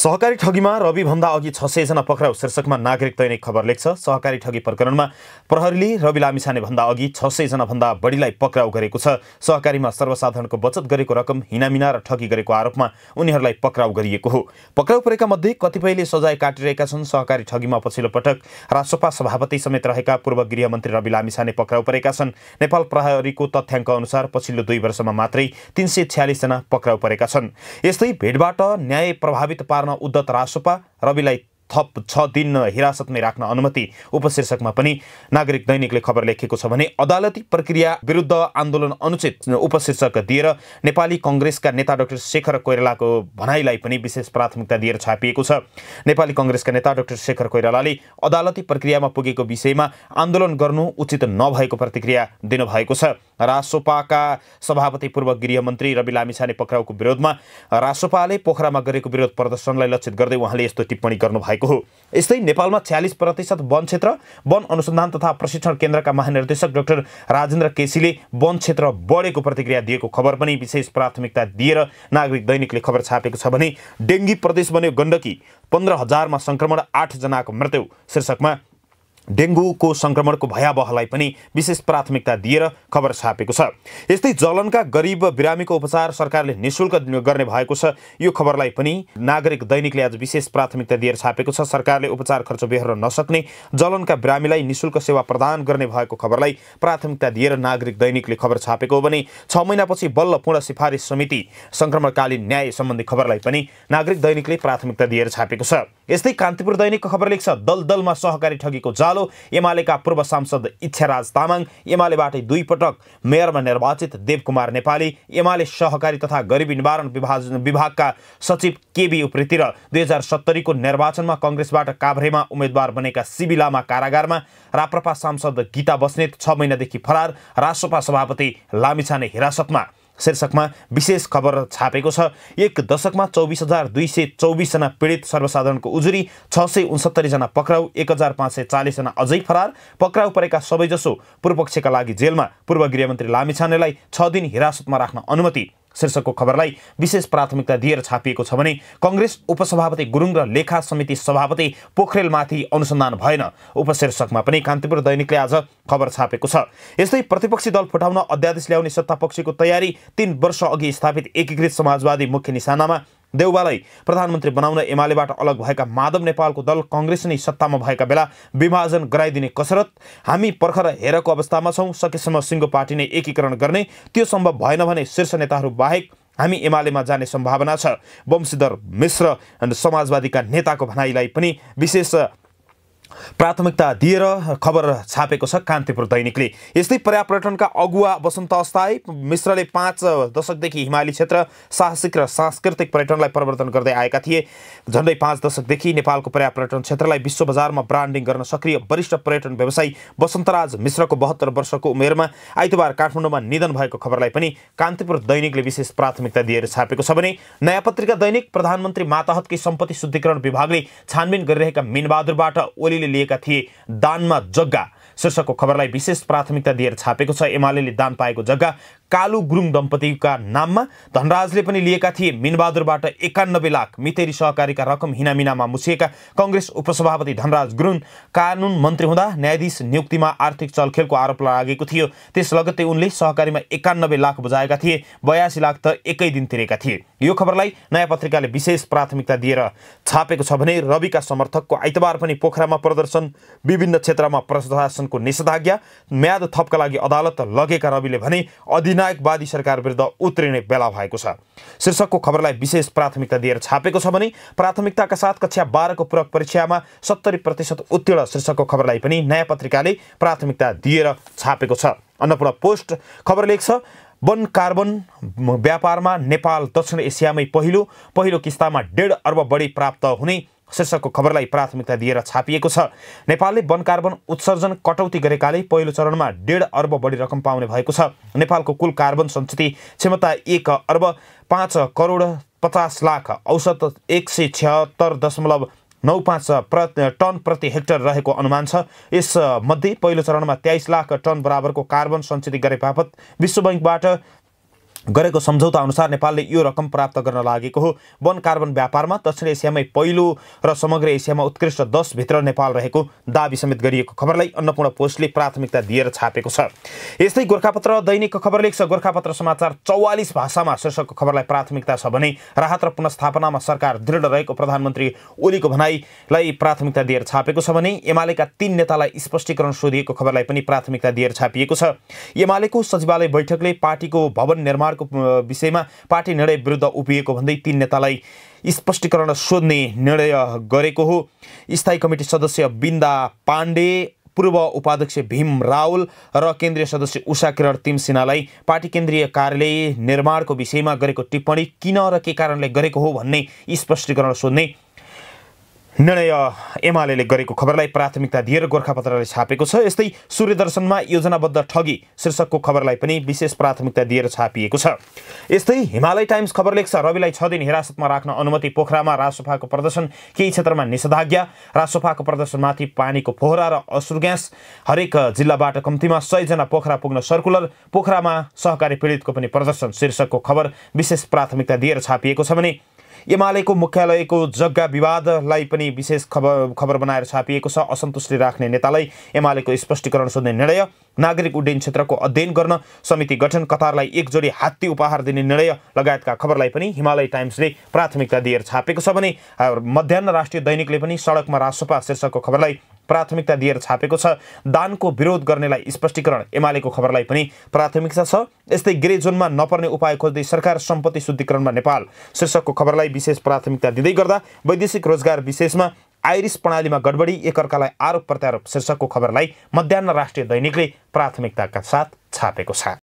सहकारी ठगीमा रविभन्दा अघि छ सयजना पक्राउ शीर्षकमा नागरिक दैनिक खबर लेख्छ सहकारी ठगी प्रकरणमा प्रहरीले रवि लामिछानेभन्दा अघि छ भन्दा बढीलाई पक्राउ गरेको छ सहकारीमा सर्वसाधारणको बचत गरेको रकम हिनामिना र ठगी गरेको आरोपमा उनीहरूलाई पक्राउ गरिएको हो पक्राउ परेका मध्ये कतिपयले सजाय काटिरहेका छन् सहकारी ठगीमा पछिल्लो पटक राजसपा सभापति समेत रहेका पूर्व गृहमन्त्री रवि लामिछाने पक्राउ परेका छन् नेपाल प्रहरीको तथ्याङ्क अनुसार पछिल्लो दुई वर्षमा मात्रै तिन सय छ्यालिसजना पक्राउ परेका छन् यस्तै भेटबाट न्याय प्रभावित पार्न गर्न उद्धत रासोपा रविलाई थप छ दिन हिरासतमै राख्न अनुमति उपशीर्षकमा पनि नागरिक दैनिकले खबर लेखेको छ भने अदालती प्रक्रिया विरुद्ध आन्दोलन अनुचित उपशीर्षक दिएर नेपाली कङ्ग्रेसका नेता डाक्टर शेखर कोइरालाको भनाइलाई पनि विशेष प्राथमिकता दिएर छापिएको छ नेपाली कङ्ग्रेसका नेता डाक्टर शेखर कोइरालाले अदालती प्रक्रियामा पुगेको विषयमा आन्दोलन गर्नु उचित नभएको प्रतिक्रिया दिनुभएको छ रासोपाका सभापति पूर्व गृहमन्त्री रवि लामिछाने पक्राउको विरोधमा रासोपाले पोखरामा गरेको विरोध प्रदर्शनलाई लक्षित गर्दै उहाँले यस्तो टिप्पणी गर्नुभएको हो यस्तै नेपालमा छ्यालिस प्रतिशत वन क्षेत्र वन अनुसन्धान तथा प्रशिक्षण केन्द्रका महानिर्देशक डाक्टर राजेन्द्र केसीले वन क्षेत्र बढेको प्रतिक्रिया दिएको खबर पनि विशेष प्राथमिकता दिएर नागरिक दैनिकले खबर छापेको छ भने डेङ्गी प्रदेश बन्यो गण्डकी पन्ध्र हजारमा सङ्क्रमण आठजनाको मृत्यु शीर्षकमा डेङ्गुको सङ्क्रमणको भयावहलाई पनि विशेष प्राथमिकता दिएर खबर छापेको छ यस्तै जलनका गरिब बिरामीको उपचार सरकारले निशुल्क गर्ने भएको छ यो खबरलाई पनि नागरिक दैनिकले आज विशेष प्राथमिकता दिएर छापेको छ सरकारले उपचार खर्च बेहोर्न नसक्ने जलनका बिरामीलाई निशुल्क सेवा प्रदान गर्ने भएको खबरलाई प्राथमिकता दिएर नागरिक दैनिकले खबर छापेको हो भने छ महिनापछि बल्ल पूर्ण सिफारिस समिति सङ्क्रमणकालीन न्याय सम्बन्धी खबरलाई पनि नागरिक दैनिकले प्राथमिकता दिएर छापेको छ यस्तै कान्तिपुर दैनिकको खबर लेख्छ दल दलमा सहकारी ठगीको जाल उज्यालो एमालेका पूर्व सांसद इच्छाराज तामाङ एमालेबाटै दुईपटक मेयरमा निर्वाचित देवकुमार नेपाली एमाले सहकारी तथा गरिबी निवारण विभागका सचिव केबी उप्रेती र दुई हजार सत्तरीको निर्वाचनमा कङ्ग्रेसबाट काभ्रेमा उम्मेद्वार बनेका सिबी लामा कारागारमा राप्रपा सांसद गीता बस्नेत छ महिनादेखि फरार राजसभा सभापति लामिछाने हिरासतमा शीर्षकमा विशेष खबर छापेको छ एक दशकमा चौबिस हजार दुई सय चौबिसजना पीडित सर्वसाधारणको उजुरी छ सय उन्सत्तरीजना पक्राउ एक हजार पाँच सय चालिसजना अझै फरार पक्राउ परेका सबैजसो पूर्वपक्षका लागि जेलमा पूर्व गृहमन्त्री लामिछानेलाई छ दिन हिरासतमा राख्न अनुमति शीर्षकको खबरलाई विशेष प्राथमिकता दिएर छापिएको छ भने कङ्ग्रेस उपसभापति गुरुङ र लेखा समिति सभापति पोखरेलमाथि अनुसन्धान भएन उपशीर्षकमा पनि कान्तिपुर दैनिकले आज खबर छापेको छ यस्तै प्रतिपक्षी दल फुटाउन अध्यादेश ल्याउने सत्तापक्षीको तयारी तीन वर्ष अघि स्थापित एकीकृत समाजवादी मुख्य निशानामा देउबालाई प्रधानमन्त्री बनाउन एमालेबाट अलग भएका माधव नेपालको दल कङ्ग्रेस नै सत्तामा भएका बेला विभाजन गराइदिने कसरत हामी पर्खर हेरको अवस्थामा छौँ सकेसम्म सिङ्गो पार्टी नै एकीकरण गर्ने त्यो सम्भव भएन भने शीर्ष नेताहरू बाहेक हामी एमालेमा जाने सम्भावना छ वंशीधर मिश्र समाजवादीका नेताको भनाइलाई पनि विशेष प्राथमिकता दिएर खबर छापेको छ कान्तिपुर दैनिकले यस्तै पर्यापर्यटनका अगुवा वसन्त अस्थायी मिश्रले पाँच दशकदेखि हिमाली क्षेत्र साहसिक र सांस्कृतिक पर्यटनलाई परिवर्तन गर्दै आएका थिए झन्डै पाँच दशकदेखि नेपालको पर्यापर्यटन क्षेत्रलाई विश्व बजारमा ब्रान्डिङ गर्न सक्रिय वरिष्ठ पर्यटन व्यवसायी वसन्तराज मिश्रको बहत्तर वर्षको उमेरमा आइतबार काठमाडौँमा निधन भएको खबरलाई पनि कान्तिपुर दैनिकले विशेष प्राथमिकता दिएर छापेको छ भने नयाँ पत्रिका दैनिक प्रधानमन्त्री माताहतकी सम्पत्ति शुद्धिकरण विभागले छानबिन गरिरहेका मिनबहादुरबाट ओली एमाले लिएका थिए दानमा जग्गा शीर्षकको खबरलाई विशेष प्राथमिकता दिएर छापेको छ एमाले दान पाएको जग्गा कालु गुरुङ दम्पतिका नाममा धनराजले पनि लिएका थिए मिनबहादुरबाट एकानब्बे लाख मितेरी सहकारीका रकम हिनामिनामा मुछिएका कङ्ग्रेस उपसभापति धनराज गुरुङ कानुन मन्त्री हुँदा न्यायाधीश नियुक्तिमा आर्थिक चलखेलको आरोप लागेको थियो त्यस लगत्तै उनले सहकारीमा एकानब्बे लाख बुझाएका थिए बयासी लाख त एकै दिन तिरेका थिए यो खबरलाई नयाँ पत्रिकाले विशेष प्राथमिकता दिएर छापेको छ भने रविका समर्थकको आइतबार पनि पोखरामा प्रदर्शन विभिन्न क्षेत्रमा प्रशासनको निषेधाज्ञा म्याद थपका लागि अदालत लगेका रविले भने अधिन विनायकवादी सरकार विरुद्ध उत्रिने बेला भएको छ शीर्षकको खबरलाई विशेष प्राथमिकता दिएर छापेको छ भने प्राथमिकताका साथ कक्षा बाह्रको पूरक परीक्षामा सत्तरी प्रतिशत उत्तीर्ण शीर्षकको खबरलाई पनि नयाँ पत्रिकाले प्राथमिकता दिएर छापेको छ अन्नपूर्ण पोस्ट खबर लेख्छ वन कार्बन व्यापारमा नेपाल दक्षिण एसियामै पहिलो पहिलो किस्तामा डेढ अर्ब बढी प्राप्त हुने शीर्षकको खबरलाई प्राथमिकता दिएर छापिएको छ नेपालले वन कार्बन उत्सर्जन कटौती गरेकाले पहिलो चरणमा डेढ अर्ब बढी रकम पाउने भएको छ नेपालको कुल कार्बन सञ्चित क्षमता एक अर्ब पाँच करोड पचास लाख औसत एक सय छ्यात्तर दशमलव नौ पाँच प्र टन प्रति हेक्टर रहेको अनुमान छ यसमध्ये पहिलो चरणमा तेइस लाख टन बराबरको कार्बन सञ्चित गरे बापत विश्व ब्याङ्कबाट गरेको सम्झौता अनुसार नेपालले यो रकम प्राप्त गर्न लागेको हो वन कार्बन व्यापारमा दक्षिण एसियामै पहिलो र समग्र एसियामा उत्कृष्ट दसभित्र नेपाल रहेको दावी समेत गरिएको खबरलाई अन्नपूर्ण पोस्टले प्राथमिकता दिएर छापेको छ यस्तै गोर्खापत्र दैनिक खबर लेख्छ गोर्खापत्र समाचार चौवालिस भाषामा शीर्षकको खबरलाई प्राथमिकता छ भने राहत र पुनस्थापनामा सरकार दृढ रहेको प्रधानमन्त्री ओलीको भनाइलाई प्राथमिकता दिएर छापेको छ भने एमालेका तीन नेतालाई स्पष्टीकरण सोधिएको खबरलाई पनि प्राथमिकता दिएर छापिएको छ एमालेको सचिवालय बैठकले पार्टीको भवन निर्माण व्यवहारको विषयमा पार्टी निर्णय विरुद्ध उभिएको भन्दै तीन नेतालाई स्पष्टीकरण सोध्ने निर्णय गरेको हो स्थायी कमिटी सदस्य बिन्दा पाण्डे पूर्व उपाध्यक्ष भीम रावल र केन्द्रीय सदस्य उषा किरण तिमसिन्हालाई पार्टी केन्द्रीय कार्यालय निर्माणको विषयमा गरेको टिप्पणी किन र के कारणले गरेको हो भन्ने स्पष्टीकरण सोध्ने निर्णय एमाले गरेको खबरलाई प्राथमिकता दिएर गोर्खापत्रले छापेको छ यस्तै सूर्यदर्शनमा योजनाबद्ध ठगी शीर्षकको खबरलाई पनि विशेष प्राथमिकता दिएर छापिएको छ यस्तै हिमालय टाइम्स खबर लेख्छ रविलाई छ दिन हिरासतमा राख्न अनुमति पोखरामा रासोफाको प्रदर्शन केही क्षेत्रमा निषेधाज्ञा रासोफाको प्रदर्शनमाथि पानीको फोहरा र अश्रु ग्यास हरेक जिल्लाबाट कम्तीमा सयजना पोखरा पुग्न सर्कुलर पोखरामा सहकारी पीडितको पनि प्रदर्शन शीर्षकको खबर विशेष प्राथमिकता दिएर छापिएको छ भने एमालेको मुख्यालयको जग्गा विवादलाई पनि विशेष खबर खबर बनाएर छापिएको छ असन्तुष्टि राख्ने नेतालाई एमालेको स्पष्टीकरण सोध्ने निर्णय नागरिक उड्डयन क्षेत्रको अध्ययन गर्न समिति गठन कतारलाई एकजोडी हात्ती उपहार दिने निर्णय लगायतका खबरलाई पनि हिमालय टाइम्सले प्राथमिकता दिएर छापेको छ भने मध्याह राष्ट्रिय दैनिकले पनि सडकमा रासोपा शीर्षकको खबरलाई प्राथमिकता दिएर छापेको छ दानको विरोध गर्नेलाई स्पष्टीकरण एमालेको खबरलाई पनि प्राथमिकता छ यस्तै ग्रे जोनमा नपर्ने उपाय खोज्दै सरकार सम्पत्ति शुद्धिकरणमा नेपाल शीर्षकको खबरलाई विशेष प्राथमिकता दिँदै गर्दा वैदेशिक रोजगार विशेषमा आइरिस प्रणालीमा गडबडी एकअर्कालाई आरोप प्रत्यारोप शीर्षकको खबरलाई मध्याह राष्ट्रिय दैनिकले प्राथमिकताका साथ छापेको छ